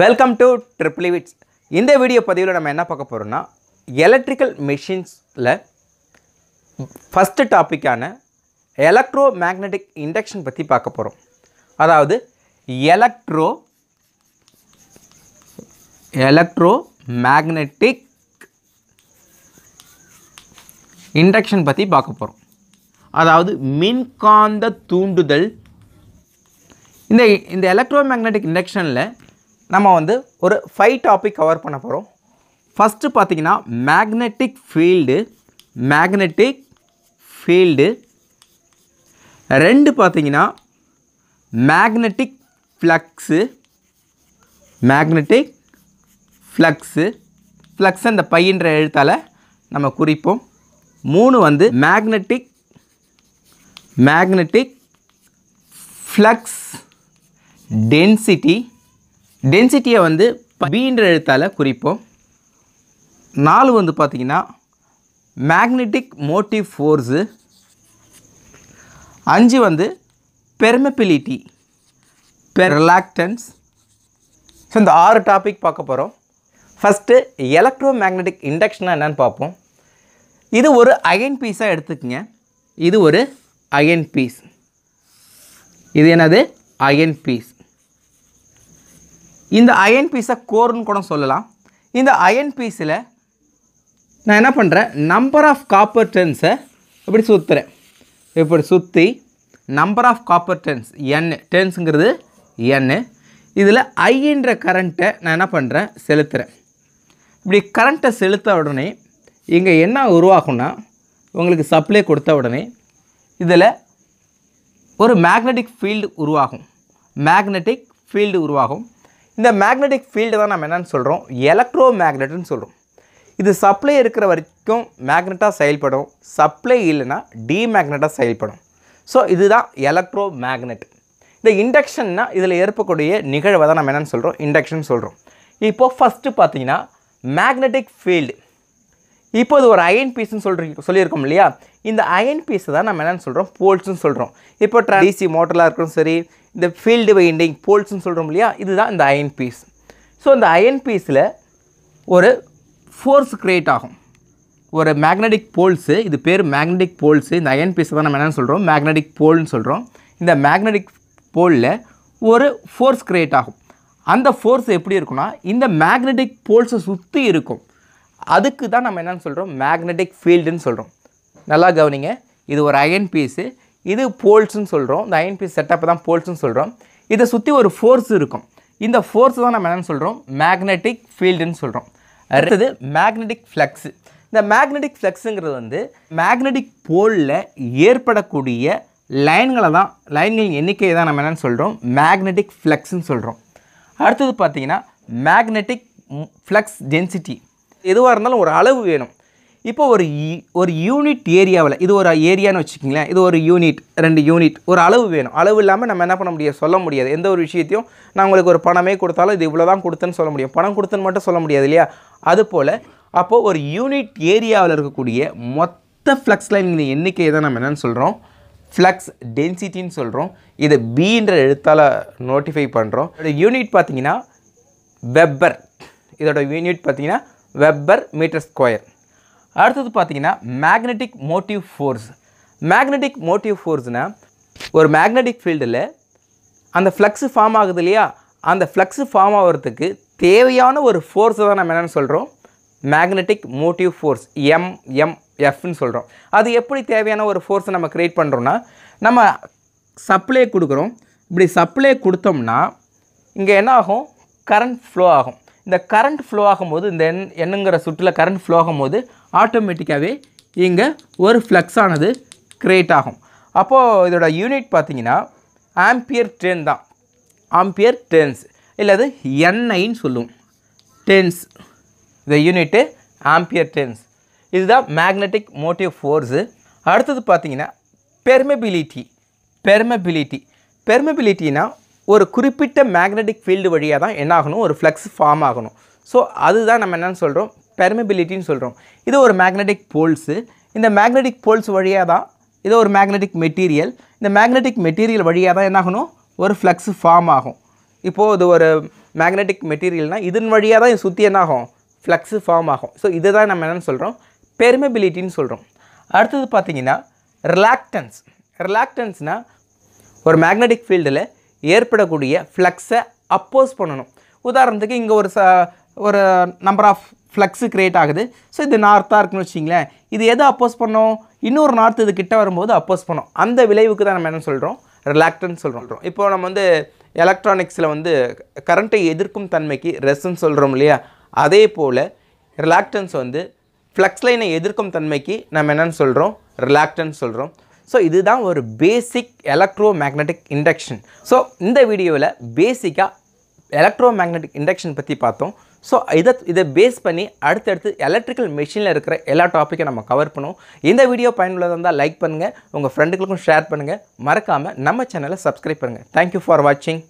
welcome to ட்ரிப்ளி விட்ஸ் இந்த video பதிவில் நம்ம என்ன பார்க்க போகிறோம்னா எலக்ட்ரிக்கல் மிஷின்ஸில் ஃபஸ்ட்டு டாப்பிக்கான எலக்ட்ரோ மேக்னட்டிக் இண்டக்ஷன் பற்றி பார்க்க போகிறோம் அதாவது எலக்ட்ரோ எலக்ட்ரோ மேக்னட்டிக் இண்டக்ஷன் பற்றி பார்க்க போகிறோம் அதாவது மின்காந்த தூண்டுதல் இந்த இந்த எலக்ட்ரோ மேக்னட்டிக் இண்டக்ஷனில் நம்ம வந்து ஒரு ஃபைவ் டாபிக் கவர் பண்ண போகிறோம் ஃபஸ்ட்டு பார்த்திங்கன்னா மேக்னெட்டிக் ஃபீல்டு மேக்னெட்டிக் ஃபீல்டு ரெண்டு பார்த்திங்கன்னா magnetic flux magnetic flux flux அந்த பையன்ற எழுத்தால் நம்ம குறிப்போம் மூணு வந்து மேக்னெட்டிக் மேக்னெட்டிக் ஃப்ளக்ஸ் டென்சிட்டி டென்சிட்டியை வந்து பீன்ற எழுத்தால் குறிப்போம் நாலு வந்து பார்த்திங்கன்னா மேக்னெட்டிக் மோட்டிவ் ஃபோர்ஸு அஞ்சு வந்து பெர்மபிலிட்டி பெர்லாக்டன்ஸ் ஸோ இந்த ஆறு டாபிக் பார்க்க போகிறோம் ஃபஸ்ட்டு எலக்ட்ரோ மேக்னெட்டிக் இண்டக்ஷனாக என்னென்னு பார்ப்போம் இது ஒரு அயன் பீஸாக எடுத்துக்கோங்க இது ஒரு அயன் பீஸ் இது என்னது அயன் பீஸ் இந்த அயன் பீஸை கோர்னு கூட சொல்லலாம் இந்த அயன் பீஸில் நான் என்ன பண்ணுறேன் நம்பர் ஆஃப் காப்பர் டென்ஸை இப்படி சுற்றுறேன் இப்படி சுற்றி number of copper turns N டென்ஸுங்கிறது என் இதில் ஐன்ற கரண்ட்டை நான் என்ன பண்ணுறேன் செலுத்துகிறேன் இப்படி கரண்ட்டை செலுத்த உடனே இங்கே என்ன உருவாகும்னா உங்களுக்கு சப்ளை கொடுத்த உடனே இதில் ஒரு மேக்னெட்டிக் ஃபீல்டு உருவாகும் மேக்னெட்டிக் ஃபீல்டு உருவாகும் இந்த மேக்னெட்டிக் ஃபீல்டு தான் நம்ம என்னென்னு சொல்கிறோம் எலக்ட்ரோ மேக்னெட்டுன்னு சொல்கிறோம் இது சப்ளை இருக்கிற வரைக்கும் மேக்னெட்டாக செயல்படும் சப்ளை இல்லைன்னா டிமேக்னெட்டாக செயல்படும் ஸோ இதுதான் எலக்ட்ரோ மேக்னெட் இந்த இண்டக்ஷன்னா இதில் ஏற்பக்கூடிய நிகழ்வை தான் நம்ம என்னென்னு சொல்கிறோம் இண்டக்ஷன் சொல்கிறோம் இப்போது ஃபஸ்ட்டு பார்த்தீங்கன்னா மேக்னெட்டிக் ஃபீல்டு இப்போ இது ஒரு அயன் பீஸ்னு சொல்கிற சொல்லியிருக்கோம் இல்லையா இந்த அயன் பீஸை தான் நம்ம என்னென்னு சொல்கிறோம் போல்ஸ்னு சொல்கிறோம் இப்போ டிசி மோட்டரெலாம் இருக்கணும் சரி இந்த ஃபீல்டு வைண்டிங் போல்ஸ்னு சொல்கிறோம் இல்லையா இதுதான் இந்த அயன் பீஸ் ஸோ இந்த அயன் பீஸில் ஒரு ஃபோர்ஸ் க்ரியேட் ஆகும் ஒரு மேக்னெட்டிக் போல்ஸு இது பேர் மேக்னடிக் போல்ஸு இந்த அயன் பீஸை தான் நம்ம என்னென்னு சொல்கிறோம் மேக்னெட்டிக் போல்னு சொல்கிறோம் இந்த மேக்னடிக் போலில் ஒரு ஃபோர்ஸ் க்ரியேட் ஆகும் அந்த ஃபோர்ஸ் எப்படி இருக்குன்னா இந்த மேக்னெட்டிக் போல்ஸை சுற்றி இருக்கும் அதுக்கு தான் நம்ம என்னென்னு சொல்கிறோம் மேக்னெட்டிக் ஃபீல்டுன்னு சொல்கிறோம் நல்லா கவனிங்க இது ஒரு அயன் பீஸு இது போல்ஸ்ன்னு சொல்கிறோம் இந்த அயன் பீஸ் செட்டப் தான் போல்ஸ்ன்னு சொல்கிறோம் இதை சுற்றி ஒரு ஃபோர்ஸ் இருக்கும் இந்த ஃபோர்ஸ் தான் நம்ம என்னென்னு சொல்கிறோம் மேக்னெட்டிக் ஃபீல்டுன்னு சொல்கிறோம் அடுத்தது மேக்னெட்டிக் ஃப்ளக்ஸு இந்த மேக்னெட்டிக் ஃப்ளக்ஸுங்கிறது வந்து மேக்னெட்டிக் போலில் ஏற்படக்கூடிய லைன்களை தான் லைன்களின் எண்ணிக்கையை தான் நம்ம என்னென்னு சொல்கிறோம் மேக்னெட்டிக் ஃப்ளக்ஸ்ன்னு சொல்கிறோம் அடுத்தது பார்த்திங்கன்னா மேக்னெட்டிக் ஃப்ளக்ஸ் டென்சிட்டி எதுவாக இருந்தாலும் ஒரு அளவு வேணும் இப்போ ஒரு ஒரு யூனிட் ஏரியாவில் இது ஒரு ஏரியான்னு வச்சுக்கிங்களேன் இது ஒரு யூனிட் ரெண்டு யூனிட் ஒரு அளவு வேணும் அளவு இல்லாமல் நம்ம என்ன பண்ண முடியாது சொல்ல முடியாது எந்த ஒரு விஷயத்தையும் நான் உங்களுக்கு ஒரு பணமே கொடுத்தாலும் இது இவ்வளோ தான் கொடுத்தேன்னு சொல்ல முடியும் பணம் கொடுத்தேன்னு மட்டும் சொல்ல முடியாது இல்லையா அதுபோல் அப்போது ஒரு யூனிட் ஏரியாவில் இருக்கக்கூடிய மொத்த ஃப்ளக்ஸ் லைன் எண்ணிக்கையை தான் நம்ம என்னென்னு சொல்கிறோம் ஃப்ளக்ஸ் டென்சிட்டின்னு சொல்கிறோம் இதை பீன்ற எழுத்தால் நோட்டிஃபை பண்ணுறோம் யூனிட் பார்த்திங்கன்னா வெப்பர் இதோட யூனிட் பார்த்திங்கன்னா வெப்பர் மீட்டர் ஸ்கொயர் அடுத்தது பார்த்தீங்கன்னா magnetic motive force magnetic motive ஃபோர்ஸ்னால் ஒரு மேக்னெட்டிக் ஃபீல்டில் அந்த ஃப்ளக்ஸு ஃபார்ம் ஆகுது இல்லையா அந்த ஃப்ளக்ஸு ஃபார்ம் ஆகிறதுக்கு தேவையான ஒரு ஃபோர்ஸை தான் நம்ம என்னென்னு சொல்கிறோம் மேக்னெட்டிக் மோட்டிவ் ஃபோர்ஸ் எம்எம்எஃப்னு சொல்கிறோம் அது எப்படி தேவையான ஒரு ஃபோர்ஸை நம்ம க்ரியேட் பண்ணுறோன்னா நம்ம சப்ளை கொடுக்குறோம் இப்படி சப்ளை கொடுத்தோம்னா இங்கே என்ன ஆகும் கரண்ட் ஃப்ளோ ஆகும் இந்த கரண்ட் ஃப்ளோ ஆகும்போது இந்த என் என்னங்கிற சுற்றில் கரண்ட் ஃப்ளோ ஆகும்போது ஆட்டோமேட்டிக்காகவே இங்கே ஒரு ஃப்ளக்ஸ் ஆனது க்ரியேட் ஆகும் அப்போது இதோட யூனிட் பார்த்தீங்கன்னா ஆம்பியர் டென் தான் ஆம்பியர் டென்ஸ் இல்லை அது எண்ணெயின்னு சொல்லுவோம் டென்ஸ் இந்த யூனிட்டு ஆம்பியர் டென்ஸ் இதுதான் மேக்னெட்டிக் மோட்டிவ் ஃபோர்ஸு அடுத்தது பார்த்தீங்கன்னா பெர்மபிலிட்டி பெர்மபிலிட்டி பெர்மபிலிட்டினா ஒரு குறிப்பிட்ட மேக்னெட்டிக் ஃபீல்டு வழியாக தான் என்ன ஆகணும் ஒரு ஃப்ளக்ஸ் ஃபார்ம் ஆகணும் ஸோ அதுதான் நம்ம என்னென்னு சொல்கிறோம் பெர்மபிலிட்டின்னு சொல்கிறோம் இது ஒரு மேக்னெட்டிக் போல்ஸு இந்த மேக்னெட்டிக் போல்ஸ் வழியாக தான் இது ஒரு மேக்னெட்டிக் மெட்டீரியல் இந்த மேக்னெட்டிக் மெட்டீரியல் வழியாக தான் என்னாகணும் ஒரு ஃப்ளக்ஸ் ஃபார்ம் ஆகும் இப்போது இது ஒரு மேக்னெட்டிக் மெட்டீரியல்னால் இதன் வழியாக தான் சுற்றி என்னாகும் ஃப்ளக்ஸ் ஃபார்ம் ஆகும் ஸோ இதை தான் நம்ம என்னென்னு சொல்கிறோம் பெர்மபிலிட்டின்னு சொல்கிறோம் அடுத்தது பார்த்திங்கன்னா ரிலாக்டன்ஸ் ரிலாக்டன்ஸ்னால் ஒரு மேக்னெட்டிக் ஃபீல்டில் ஏற்படக்கூடிய ஃப்ளக்ஸை அப்போஸ் பண்ணணும் உதாரணத்துக்கு இங்கே ஒரு ச ஒரு நம்பர் ஆஃப் ஃப்ளக்ஸு க்ரியேட் ஆகுது ஸோ இது நார்த்தாக இருக்குன்னு வச்சிங்களேன் இது எதை அப்போஸ் பண்ணோம் இன்னொரு நார்த் இது கிட்ட வரும்போது அப்போஸ் பண்ணோம் அந்த விளைவுக்கு தான் நம்ம என்ன சொல்கிறோம் ரிலாக்டன்னு சொல்கிறோம் இப்போ நம்ம வந்து எலக்ட்ரானிக்ஸில் வந்து கரண்ட்டை எதிர்க்கும் தன்மைக்கு ரெஸ்ன்னு சொல்கிறோம் இல்லையா அதே போல் ரிலாக்டன்ஸ் வந்து ஃப்ளக்ஸ் லைனை எதிர்க்கும் தன்மைக்கு நம்ம என்னென்னு சொல்கிறோம் ரிலாக்டன்ஸ் சொல்கிறோம் ஸோ இதுதான் ஒரு basic electro magnetic induction so இந்த வீடியோவில் பேசிக்காக எலக்ட்ரோ மேக்னட்டிக் இண்டக்ஷன் பற்றி பார்த்தோம் ஸோ இதை இதை பேஸ் பண்ணி அடுத்தடுத்து எலக்ட்ரிக்கல் மிஷினில் இருக்கிற எல்லா டாப்பிக்கையும் நம்ம கவர் பண்ணுவோம் இந்த வீடியோ பயனுள்ளதாக இருந்தால் லைக் பண்ணுங்கள் உங்கள் ஃப்ரெண்டுகளுக்கும் ஷேர் பண்ணுங்கள் மறக்காமல் நம்ம சேனலை சப்ஸ்கிரைப் பண்ணுங்கள் தேங்க்யூ ஃபார் வாட்சிங்